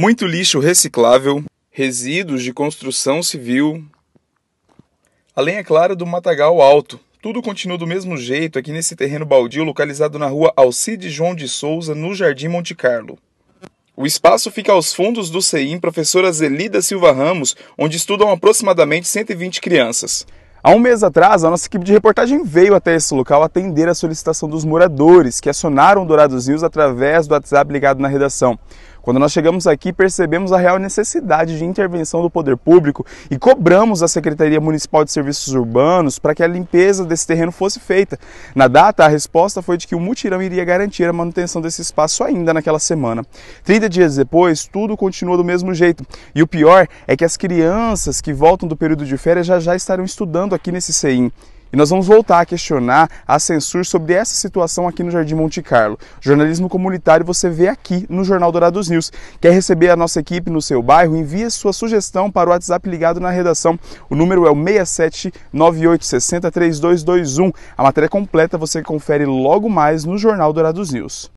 muito lixo reciclável, resíduos de construção civil. Além, é claro, do matagal alto. Tudo continua do mesmo jeito aqui nesse terreno baldio localizado na rua Alcide João de Souza, no Jardim Monte Carlo. O espaço fica aos fundos do CEIM Professora Zelida Silva Ramos, onde estudam aproximadamente 120 crianças. Há um mês atrás, a nossa equipe de reportagem veio até esse local atender a solicitação dos moradores que acionaram Dourados News através do WhatsApp ligado na redação. Quando nós chegamos aqui, percebemos a real necessidade de intervenção do poder público e cobramos a Secretaria Municipal de Serviços Urbanos para que a limpeza desse terreno fosse feita. Na data, a resposta foi de que o mutirão iria garantir a manutenção desse espaço ainda naquela semana. 30 dias depois, tudo continua do mesmo jeito. E o pior é que as crianças que voltam do período de férias já já estarão estudando aqui nesse CEIM. E nós vamos voltar a questionar a censura sobre essa situação aqui no Jardim Monte Carlo. Jornalismo comunitário você vê aqui no Jornal Dourados News. Quer receber a nossa equipe no seu bairro? Envie sua sugestão para o WhatsApp ligado na redação. O número é o 6798603221. A matéria completa você confere logo mais no Jornal Dourados News.